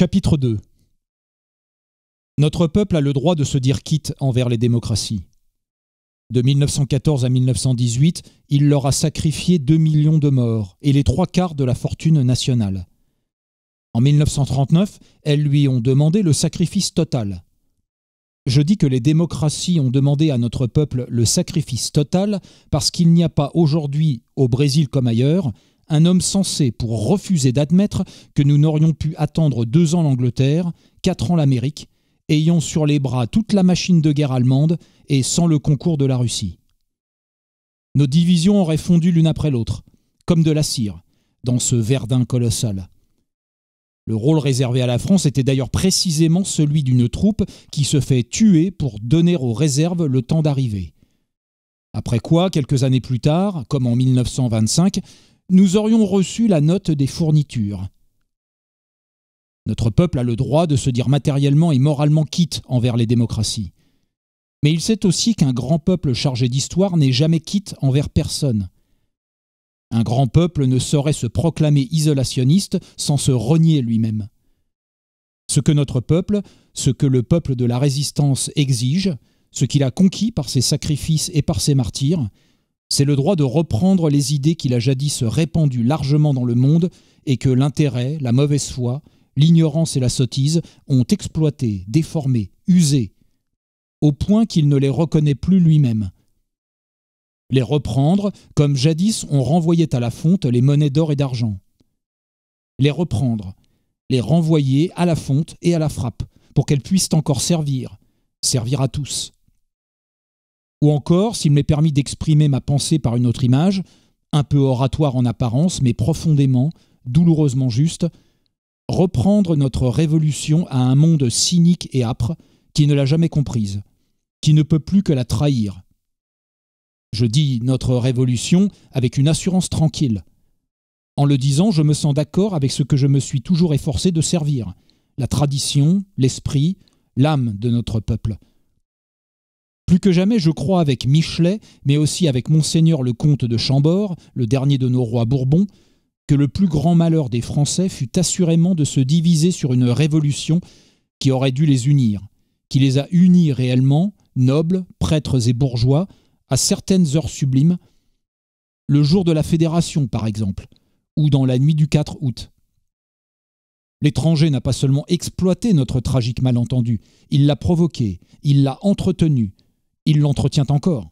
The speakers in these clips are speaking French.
Chapitre 2 Notre peuple a le droit de se dire quitte envers les démocraties. De 1914 à 1918, il leur a sacrifié 2 millions de morts et les trois quarts de la fortune nationale. En 1939, elles lui ont demandé le sacrifice total. Je dis que les démocraties ont demandé à notre peuple le sacrifice total parce qu'il n'y a pas aujourd'hui, au Brésil comme ailleurs, un homme sensé pour refuser d'admettre que nous n'aurions pu attendre deux ans l'Angleterre, quatre ans l'Amérique, ayant sur les bras toute la machine de guerre allemande et sans le concours de la Russie. Nos divisions auraient fondu l'une après l'autre, comme de la cire, dans ce verdun colossal. Le rôle réservé à la France était d'ailleurs précisément celui d'une troupe qui se fait tuer pour donner aux réserves le temps d'arriver. Après quoi, quelques années plus tard, comme en 1925, nous aurions reçu la note des fournitures. Notre peuple a le droit de se dire matériellement et moralement quitte envers les démocraties. Mais il sait aussi qu'un grand peuple chargé d'histoire n'est jamais quitte envers personne. Un grand peuple ne saurait se proclamer isolationniste sans se renier lui-même. Ce que notre peuple, ce que le peuple de la résistance exige, ce qu'il a conquis par ses sacrifices et par ses martyrs, c'est le droit de reprendre les idées qu'il a jadis répandues largement dans le monde et que l'intérêt, la mauvaise foi, l'ignorance et la sottise ont exploité, déformé, usé, au point qu'il ne les reconnaît plus lui-même. Les reprendre, comme jadis on renvoyait à la fonte les monnaies d'or et d'argent. Les reprendre, les renvoyer à la fonte et à la frappe, pour qu'elles puissent encore servir, servir à tous. Ou encore, s'il m'est permis d'exprimer ma pensée par une autre image, un peu oratoire en apparence, mais profondément, douloureusement juste, reprendre notre révolution à un monde cynique et âpre qui ne l'a jamais comprise, qui ne peut plus que la trahir. Je dis notre révolution avec une assurance tranquille. En le disant, je me sens d'accord avec ce que je me suis toujours efforcé de servir, la tradition, l'esprit, l'âme de notre peuple, plus que jamais, je crois avec Michelet, mais aussi avec Monseigneur le comte de Chambord, le dernier de nos rois bourbons, que le plus grand malheur des Français fut assurément de se diviser sur une révolution qui aurait dû les unir, qui les a unis réellement, nobles, prêtres et bourgeois, à certaines heures sublimes, le jour de la Fédération par exemple, ou dans la nuit du 4 août. L'étranger n'a pas seulement exploité notre tragique malentendu, il l'a provoqué, il l'a entretenu, il l'entretient encore.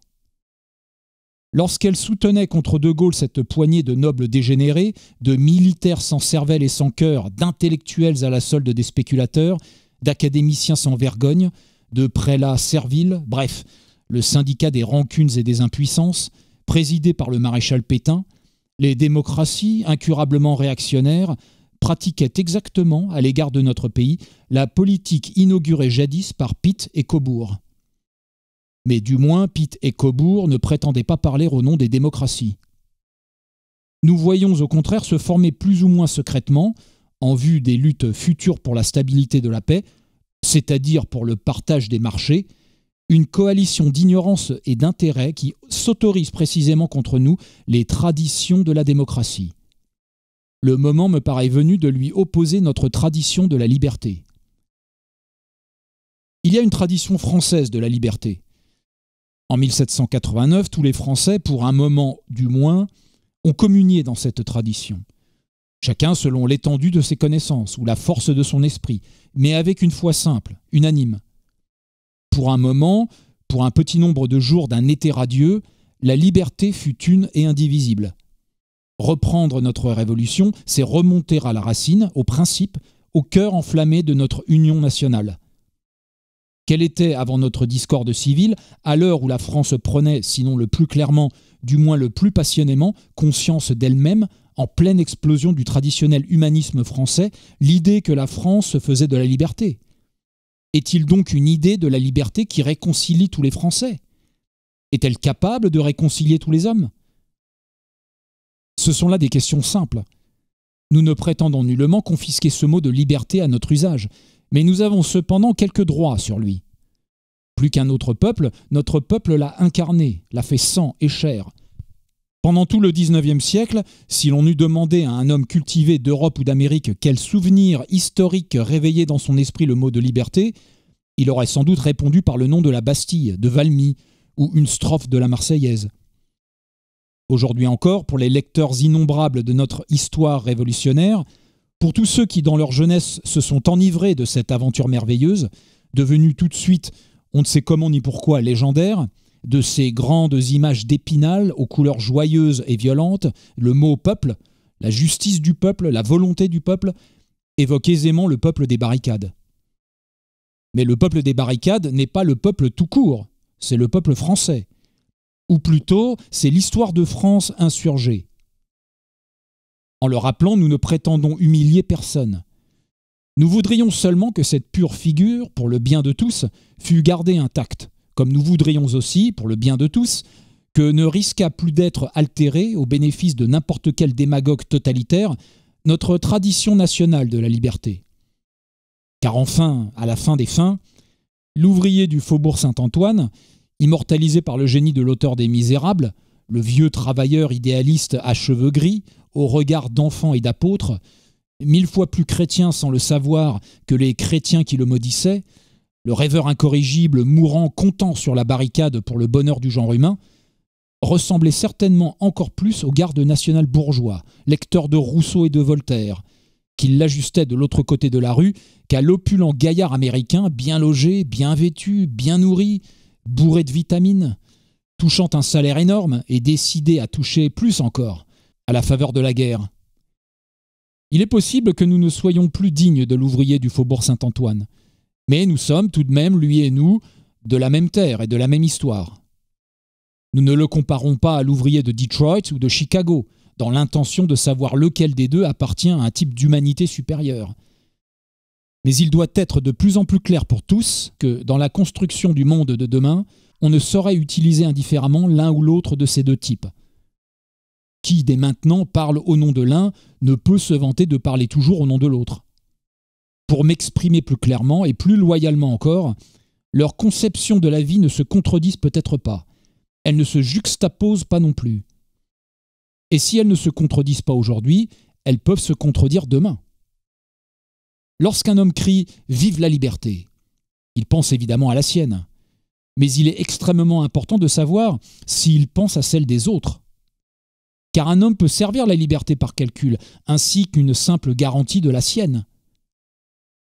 Lorsqu'elle soutenait contre De Gaulle cette poignée de nobles dégénérés, de militaires sans cervelle et sans cœur, d'intellectuels à la solde des spéculateurs, d'académiciens sans vergogne, de prélats serviles, bref, le syndicat des rancunes et des impuissances, présidé par le maréchal Pétain, les démocraties, incurablement réactionnaires, pratiquaient exactement, à l'égard de notre pays, la politique inaugurée jadis par Pitt et Cobourg. Mais du moins, Pitt et Cobourg ne prétendaient pas parler au nom des démocraties. Nous voyons au contraire se former plus ou moins secrètement, en vue des luttes futures pour la stabilité de la paix, c'est-à-dire pour le partage des marchés, une coalition d'ignorance et d'intérêt qui s'autorise précisément contre nous les traditions de la démocratie. Le moment me paraît venu de lui opposer notre tradition de la liberté. Il y a une tradition française de la liberté. En 1789, tous les Français, pour un moment du moins, ont communié dans cette tradition, chacun selon l'étendue de ses connaissances ou la force de son esprit, mais avec une foi simple, unanime. Pour un moment, pour un petit nombre de jours d'un été radieux, la liberté fut une et indivisible. Reprendre notre révolution, c'est remonter à la racine, au principe, au cœur enflammé de notre union nationale qu'elle était avant notre discorde civile, à l'heure où la France prenait, sinon le plus clairement, du moins le plus passionnément, conscience d'elle-même, en pleine explosion du traditionnel humanisme français, l'idée que la France se faisait de la liberté. Est-il donc une idée de la liberté qui réconcilie tous les Français Est-elle capable de réconcilier tous les hommes Ce sont là des questions simples. Nous ne prétendons nullement confisquer ce mot de liberté à notre usage mais nous avons cependant quelques droits sur lui. Plus qu'un autre peuple, notre peuple l'a incarné, l'a fait sang et chair. Pendant tout le XIXe siècle, si l'on eût demandé à un homme cultivé d'Europe ou d'Amérique quel souvenir historique réveillait dans son esprit le mot de liberté, il aurait sans doute répondu par le nom de la Bastille, de Valmy, ou une strophe de la Marseillaise. Aujourd'hui encore, pour les lecteurs innombrables de notre histoire révolutionnaire, pour tous ceux qui, dans leur jeunesse, se sont enivrés de cette aventure merveilleuse, devenue tout de suite, on ne sait comment ni pourquoi, légendaire, de ces grandes images d'épinal aux couleurs joyeuses et violentes, le mot peuple, la justice du peuple, la volonté du peuple, évoque aisément le peuple des barricades. Mais le peuple des barricades n'est pas le peuple tout court, c'est le peuple français. Ou plutôt, c'est l'histoire de France insurgée en le rappelant, nous ne prétendons humilier personne. Nous voudrions seulement que cette pure figure, pour le bien de tous, fût gardée intacte, comme nous voudrions aussi, pour le bien de tous, que ne risquât plus d'être altérée au bénéfice de n'importe quel démagogue totalitaire notre tradition nationale de la liberté. Car enfin, à la fin des fins, l'ouvrier du faubourg Saint-Antoine, immortalisé par le génie de l'auteur des Misérables, le vieux travailleur idéaliste à cheveux gris, au regard d'enfant et d'apôtre, mille fois plus chrétien sans le savoir que les chrétiens qui le maudissaient, le rêveur incorrigible mourant content sur la barricade pour le bonheur du genre humain, ressemblait certainement encore plus au garde national bourgeois, lecteur de Rousseau et de Voltaire, qui l'ajustait de l'autre côté de la rue qu'à l'opulent gaillard américain bien logé, bien vêtu, bien nourri, bourré de vitamines, touchant un salaire énorme et décidé à toucher plus encore à la faveur de la guerre. Il est possible que nous ne soyons plus dignes de l'ouvrier du faubourg Saint-Antoine, mais nous sommes tout de même, lui et nous, de la même terre et de la même histoire. Nous ne le comparons pas à l'ouvrier de Detroit ou de Chicago, dans l'intention de savoir lequel des deux appartient à un type d'humanité supérieure. Mais il doit être de plus en plus clair pour tous que, dans la construction du monde de demain, on ne saurait utiliser indifféremment l'un ou l'autre de ces deux types. Qui, dès maintenant, parle au nom de l'un ne peut se vanter de parler toujours au nom de l'autre. Pour m'exprimer plus clairement et plus loyalement encore, leurs conceptions de la vie ne se contredisent peut-être pas. Elles ne se juxtaposent pas non plus. Et si elles ne se contredisent pas aujourd'hui, elles peuvent se contredire demain. Lorsqu'un homme crie ⁇ Vive la liberté !⁇ il pense évidemment à la sienne mais il est extrêmement important de savoir s'il pense à celle des autres. Car un homme peut servir la liberté par calcul, ainsi qu'une simple garantie de la sienne.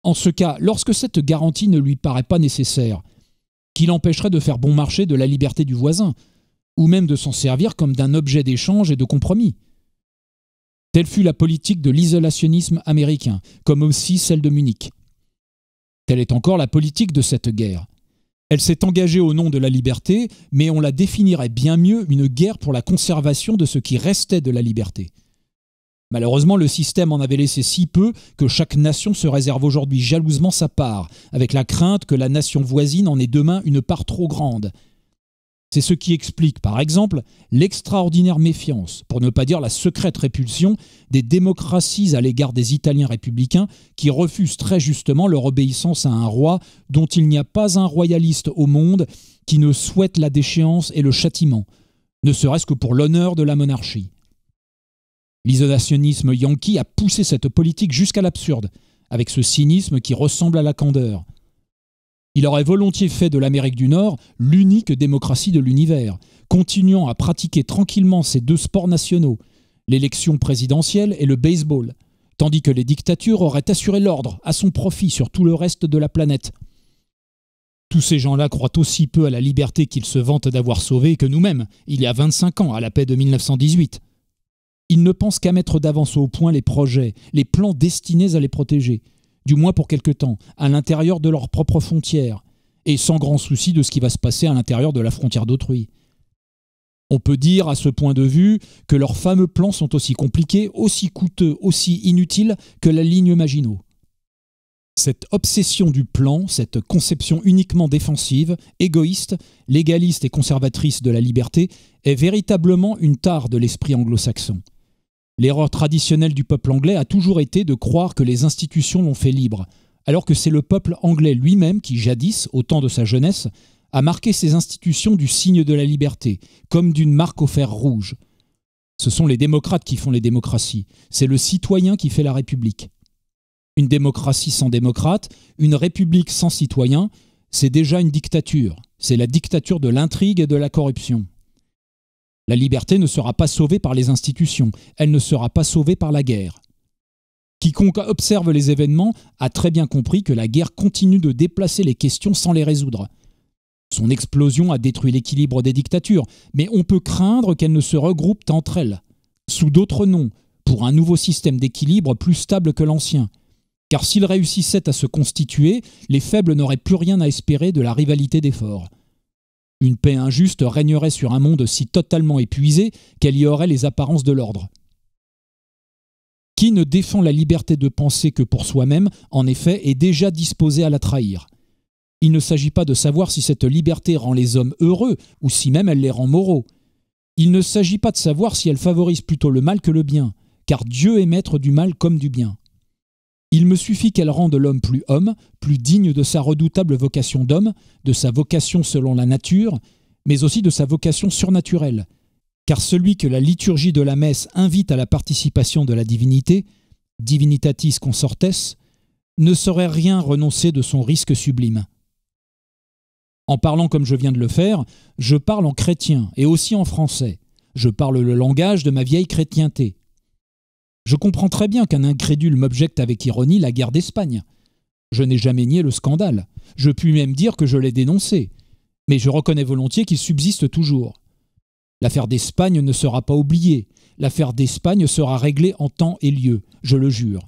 En ce cas, lorsque cette garantie ne lui paraît pas nécessaire, qu'il empêcherait de faire bon marché de la liberté du voisin, ou même de s'en servir comme d'un objet d'échange et de compromis. Telle fut la politique de l'isolationnisme américain, comme aussi celle de Munich. Telle est encore la politique de cette guerre. Elle s'est engagée au nom de la liberté, mais on la définirait bien mieux une guerre pour la conservation de ce qui restait de la liberté. Malheureusement, le système en avait laissé si peu que chaque nation se réserve aujourd'hui jalousement sa part, avec la crainte que la nation voisine en ait demain une part trop grande, c'est ce qui explique, par exemple, l'extraordinaire méfiance, pour ne pas dire la secrète répulsion, des démocraties à l'égard des Italiens républicains qui refusent très justement leur obéissance à un roi dont il n'y a pas un royaliste au monde qui ne souhaite la déchéance et le châtiment, ne serait-ce que pour l'honneur de la monarchie. L'isolationnisme yankee a poussé cette politique jusqu'à l'absurde, avec ce cynisme qui ressemble à la candeur. Il aurait volontiers fait de l'Amérique du Nord l'unique démocratie de l'univers, continuant à pratiquer tranquillement ses deux sports nationaux, l'élection présidentielle et le baseball, tandis que les dictatures auraient assuré l'ordre à son profit sur tout le reste de la planète. Tous ces gens-là croient aussi peu à la liberté qu'ils se vantent d'avoir sauvée que nous-mêmes, il y a 25 ans, à la paix de 1918. Ils ne pensent qu'à mettre d'avance au point les projets, les plans destinés à les protéger, du moins pour quelque temps, à l'intérieur de leurs propres frontières, et sans grand souci de ce qui va se passer à l'intérieur de la frontière d'autrui. On peut dire à ce point de vue que leurs fameux plans sont aussi compliqués, aussi coûteux, aussi inutiles que la ligne Maginot. Cette obsession du plan, cette conception uniquement défensive, égoïste, légaliste et conservatrice de la liberté est véritablement une tare de l'esprit anglo-saxon. L'erreur traditionnelle du peuple anglais a toujours été de croire que les institutions l'ont fait libre, alors que c'est le peuple anglais lui-même qui, jadis, au temps de sa jeunesse, a marqué ses institutions du signe de la liberté, comme d'une marque au fer rouge. Ce sont les démocrates qui font les démocraties, c'est le citoyen qui fait la République. Une démocratie sans démocrate, une République sans citoyen, c'est déjà une dictature, c'est la dictature de l'intrigue et de la corruption. La liberté ne sera pas sauvée par les institutions, elle ne sera pas sauvée par la guerre. Quiconque observe les événements a très bien compris que la guerre continue de déplacer les questions sans les résoudre. Son explosion a détruit l'équilibre des dictatures, mais on peut craindre qu'elles ne se regroupent entre elles, sous d'autres noms, pour un nouveau système d'équilibre plus stable que l'ancien. Car s'ils réussissaient à se constituer, les faibles n'auraient plus rien à espérer de la rivalité des forts. Une paix injuste régnerait sur un monde si totalement épuisé qu'elle y aurait les apparences de l'ordre. Qui ne défend la liberté de penser que pour soi-même, en effet, est déjà disposé à la trahir. Il ne s'agit pas de savoir si cette liberté rend les hommes heureux ou si même elle les rend moraux. Il ne s'agit pas de savoir si elle favorise plutôt le mal que le bien, car Dieu est maître du mal comme du bien. Il me suffit qu'elle rende l'homme plus homme, plus digne de sa redoutable vocation d'homme, de sa vocation selon la nature, mais aussi de sa vocation surnaturelle. Car celui que la liturgie de la messe invite à la participation de la divinité, divinitatis consortes, ne saurait rien renoncer de son risque sublime. En parlant comme je viens de le faire, je parle en chrétien et aussi en français. Je parle le langage de ma vieille chrétienté. Je comprends très bien qu'un incrédule m'objecte avec ironie la guerre d'Espagne. Je n'ai jamais nié le scandale. Je puis même dire que je l'ai dénoncé. Mais je reconnais volontiers qu'il subsiste toujours. L'affaire d'Espagne ne sera pas oubliée. L'affaire d'Espagne sera réglée en temps et lieu, je le jure.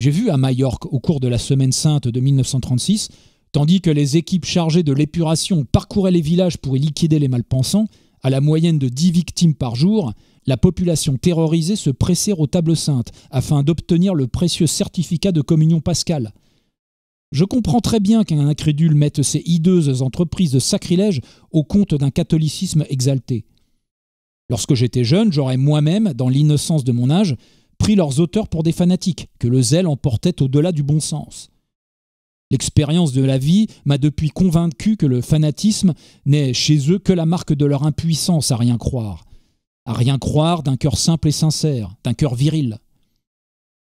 J'ai vu à Majorque, au cours de la Semaine Sainte de 1936, tandis que les équipes chargées de l'épuration parcouraient les villages pour y liquider les malpensants, à la moyenne de dix victimes par jour, la population terrorisée se pressait aux tables saintes afin d'obtenir le précieux certificat de communion pascale. Je comprends très bien qu'un incrédule mette ces hideuses entreprises de sacrilège au compte d'un catholicisme exalté. Lorsque j'étais jeune, j'aurais moi-même, dans l'innocence de mon âge, pris leurs auteurs pour des fanatiques, que le zèle emportait au-delà du bon sens. L'expérience de la vie m'a depuis convaincu que le fanatisme n'est chez eux que la marque de leur impuissance à rien croire, à rien croire d'un cœur simple et sincère, d'un cœur viril.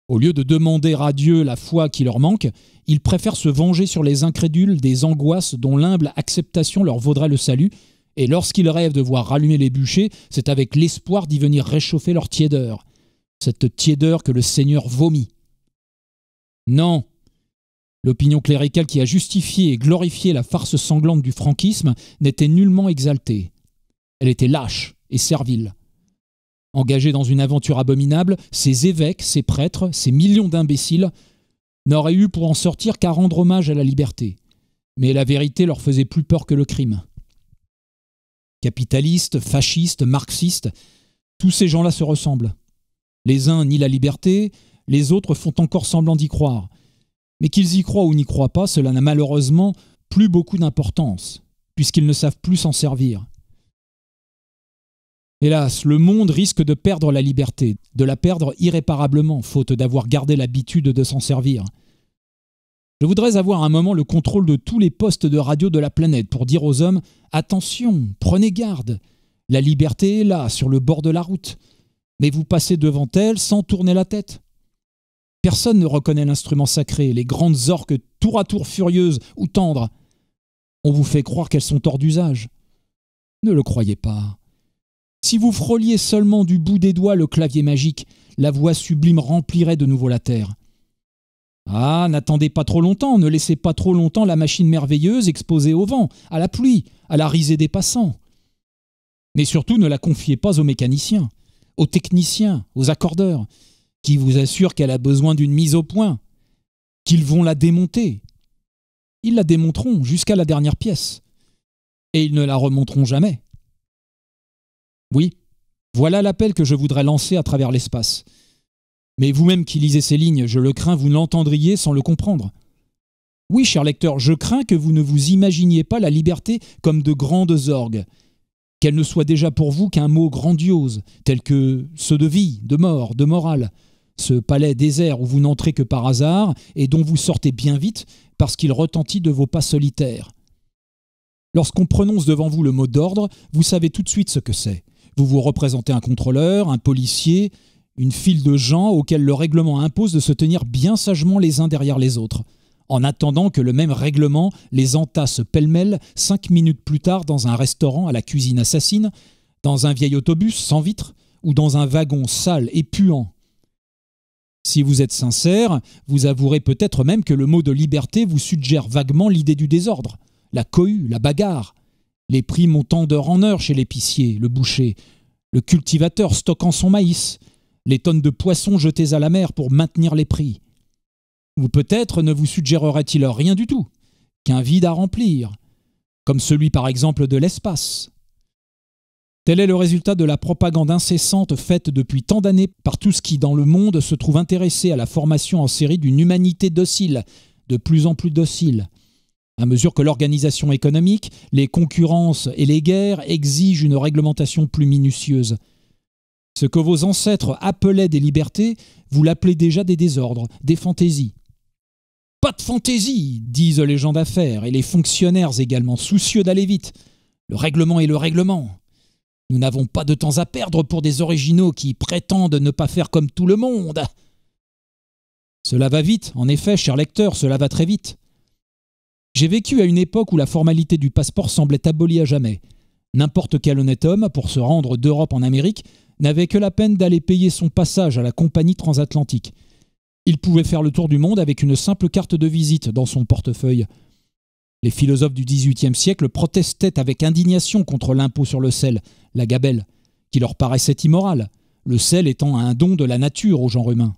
Au lieu de demander à Dieu la foi qui leur manque, ils préfèrent se venger sur les incrédules des angoisses dont l'humble acceptation leur vaudrait le salut, et lorsqu'ils rêvent de voir rallumer les bûchers, c'est avec l'espoir d'y venir réchauffer leur tiédeur, cette tiédeur que le Seigneur vomit. Non, L'opinion cléricale qui a justifié et glorifié la farce sanglante du franquisme n'était nullement exaltée. Elle était lâche et servile. Engagés dans une aventure abominable, ces évêques, ces prêtres, ces millions d'imbéciles n'auraient eu pour en sortir qu'à rendre hommage à la liberté. Mais la vérité leur faisait plus peur que le crime. Capitalistes, fascistes, marxistes, tous ces gens-là se ressemblent. Les uns nient la liberté, les autres font encore semblant d'y croire. Mais qu'ils y croient ou n'y croient pas, cela n'a malheureusement plus beaucoup d'importance, puisqu'ils ne savent plus s'en servir. Hélas, le monde risque de perdre la liberté, de la perdre irréparablement, faute d'avoir gardé l'habitude de s'en servir. Je voudrais avoir un moment le contrôle de tous les postes de radio de la planète pour dire aux hommes Attention, prenez garde. La liberté est là, sur le bord de la route. Mais vous passez devant elle sans tourner la tête. Personne ne reconnaît l'instrument sacré, les grandes orques tour à tour furieuses ou tendres. On vous fait croire qu'elles sont hors d'usage. Ne le croyez pas. Si vous frôliez seulement du bout des doigts le clavier magique, la voix sublime remplirait de nouveau la terre. Ah, n'attendez pas trop longtemps, ne laissez pas trop longtemps la machine merveilleuse exposée au vent, à la pluie, à la risée des passants. Mais surtout, ne la confiez pas aux mécaniciens, aux techniciens, aux accordeurs qui vous assure qu'elle a besoin d'une mise au point, qu'ils vont la démonter. Ils la démonteront jusqu'à la dernière pièce, et ils ne la remonteront jamais. Oui, voilà l'appel que je voudrais lancer à travers l'espace. Mais vous-même qui lisez ces lignes, je le crains, vous l'entendriez sans le comprendre. Oui, cher lecteur, je crains que vous ne vous imaginiez pas la liberté comme de grandes orgues, qu'elle ne soit déjà pour vous qu'un mot grandiose, tel que ceux de vie, de mort, de morale, ce palais désert où vous n'entrez que par hasard et dont vous sortez bien vite parce qu'il retentit de vos pas solitaires. Lorsqu'on prononce devant vous le mot d'ordre, vous savez tout de suite ce que c'est. Vous vous représentez un contrôleur, un policier, une file de gens auxquels le règlement impose de se tenir bien sagement les uns derrière les autres, en attendant que le même règlement les entasse pêle-mêle cinq minutes plus tard dans un restaurant à la cuisine assassine, dans un vieil autobus sans vitres ou dans un wagon sale et puant si vous êtes sincère, vous avouerez peut-être même que le mot de liberté vous suggère vaguement l'idée du désordre, la cohue, la bagarre, les prix montant d'heure en heure chez l'épicier, le boucher, le cultivateur stockant son maïs, les tonnes de poissons jetées à la mer pour maintenir les prix. Ou peut-être ne vous suggérerait-il rien du tout qu'un vide à remplir, comme celui par exemple de l'espace, Tel est le résultat de la propagande incessante faite depuis tant d'années par tout ce qui dans le monde se trouve intéressé à la formation en série d'une humanité docile, de plus en plus docile. À mesure que l'organisation économique, les concurrences et les guerres exigent une réglementation plus minutieuse. Ce que vos ancêtres appelaient des libertés, vous l'appelez déjà des désordres, des fantaisies. Pas de fantaisie, disent les gens d'affaires et les fonctionnaires également soucieux d'aller vite. Le règlement est le règlement. Nous n'avons pas de temps à perdre pour des originaux qui prétendent ne pas faire comme tout le monde. Cela va vite, en effet, cher lecteur, cela va très vite. J'ai vécu à une époque où la formalité du passeport semblait abolie à jamais. N'importe quel honnête homme, pour se rendre d'Europe en Amérique, n'avait que la peine d'aller payer son passage à la compagnie transatlantique. Il pouvait faire le tour du monde avec une simple carte de visite dans son portefeuille. Les philosophes du XVIIIe siècle protestaient avec indignation contre l'impôt sur le sel, la gabelle, qui leur paraissait immorale, le sel étant un don de la nature au genre humain.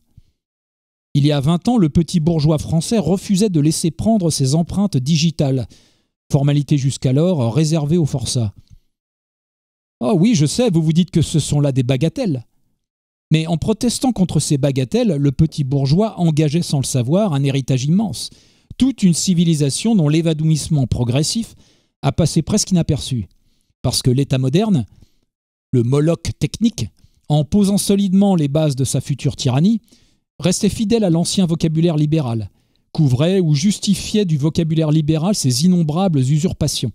Il y a vingt ans, le petit bourgeois français refusait de laisser prendre ses empreintes digitales, formalité jusqu'alors réservée aux forçats. Oh oui, je sais, vous vous dites que ce sont là des bagatelles. Mais en protestant contre ces bagatelles, le petit bourgeois engageait sans le savoir un héritage immense, toute une civilisation dont l'évadouissement progressif a passé presque inaperçu. Parce que l'État moderne, le Moloch technique, en posant solidement les bases de sa future tyrannie, restait fidèle à l'ancien vocabulaire libéral, couvrait ou justifiait du vocabulaire libéral ses innombrables usurpations.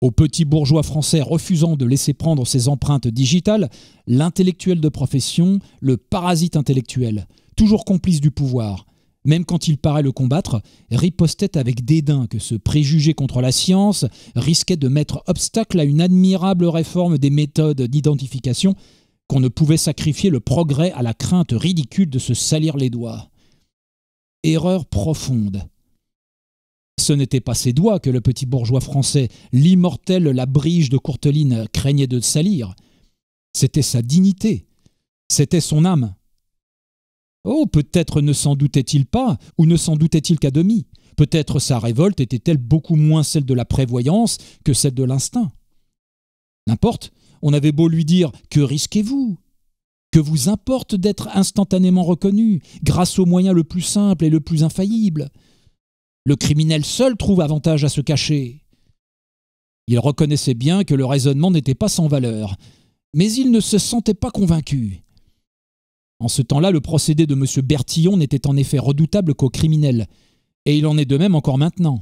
Au petit bourgeois français refusant de laisser prendre ses empreintes digitales, l'intellectuel de profession, le parasite intellectuel, toujours complice du pouvoir, même quand il paraît le combattre, ripostait avec dédain que ce préjugé contre la science risquait de mettre obstacle à une admirable réforme des méthodes d'identification, qu'on ne pouvait sacrifier le progrès à la crainte ridicule de se salir les doigts. Erreur profonde. Ce n'était pas ses doigts que le petit bourgeois français, l'immortel La Brige de Courteline, craignait de salir. C'était sa dignité, c'était son âme. Oh, peut-être ne s'en doutait-il pas, ou ne s'en doutait-il qu'à demi. Peut-être sa révolte était-elle beaucoup moins celle de la prévoyance que celle de l'instinct. N'importe, on avait beau lui dire Que risquez-vous Que vous importe d'être instantanément reconnu, grâce au moyen le plus simple et le plus infaillible Le criminel seul trouve avantage à se cacher. Il reconnaissait bien que le raisonnement n'était pas sans valeur, mais il ne se sentait pas convaincu. En ce temps-là, le procédé de M. Bertillon n'était en effet redoutable qu'aux criminels, et il en est de même encore maintenant.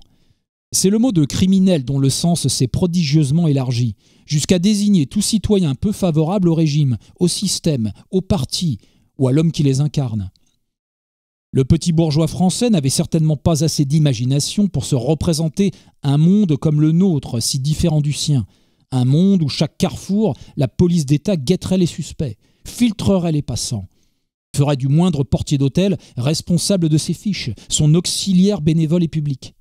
C'est le mot de criminel dont le sens s'est prodigieusement élargi, jusqu'à désigner tout citoyen peu favorable au régime, au système, au parti ou à l'homme qui les incarne. Le petit bourgeois français n'avait certainement pas assez d'imagination pour se représenter un monde comme le nôtre, si différent du sien, un monde où chaque carrefour, la police d'État guetterait les suspects, filtrerait les passants, ferait du moindre portier d'hôtel responsable de ses fiches, son auxiliaire bénévole et public.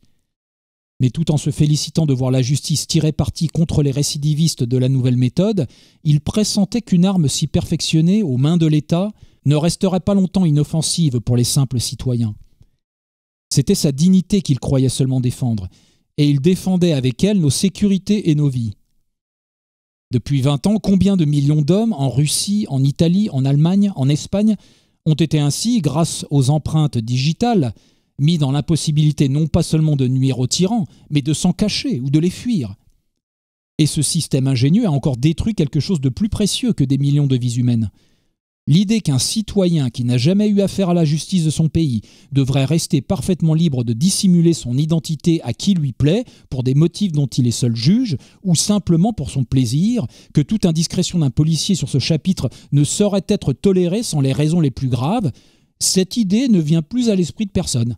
Mais tout en se félicitant de voir la justice tirer parti contre les récidivistes de la nouvelle méthode, il pressentait qu'une arme si perfectionnée aux mains de l'État ne resterait pas longtemps inoffensive pour les simples citoyens. C'était sa dignité qu'il croyait seulement défendre, et il défendait avec elle nos sécurités et nos vies. Depuis 20 ans, combien de millions d'hommes en Russie, en Italie, en Allemagne, en Espagne ont été ainsi, grâce aux empreintes digitales, mis dans l'impossibilité non pas seulement de nuire aux tyrans, mais de s'en cacher ou de les fuir. Et ce système ingénieux a encore détruit quelque chose de plus précieux que des millions de vies humaines, L'idée qu'un citoyen qui n'a jamais eu affaire à la justice de son pays devrait rester parfaitement libre de dissimuler son identité à qui lui plaît pour des motifs dont il est seul juge ou simplement pour son plaisir, que toute indiscrétion d'un policier sur ce chapitre ne saurait être tolérée sans les raisons les plus graves, cette idée ne vient plus à l'esprit de personne.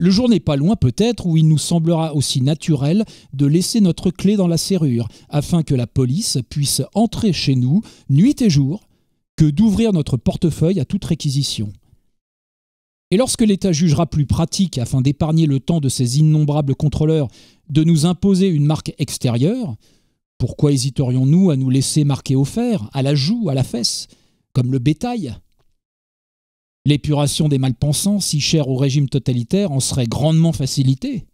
Le jour n'est pas loin peut-être où il nous semblera aussi naturel de laisser notre clé dans la serrure, afin que la police puisse entrer chez nous, nuit et jour, que d'ouvrir notre portefeuille à toute réquisition. Et lorsque l'État jugera plus pratique, afin d'épargner le temps de ses innombrables contrôleurs, de nous imposer une marque extérieure, pourquoi hésiterions-nous à nous laisser marquer au fer, à la joue, à la fesse, comme le bétail L'épuration des malpensants, si chère au régime totalitaire, en serait grandement facilitée.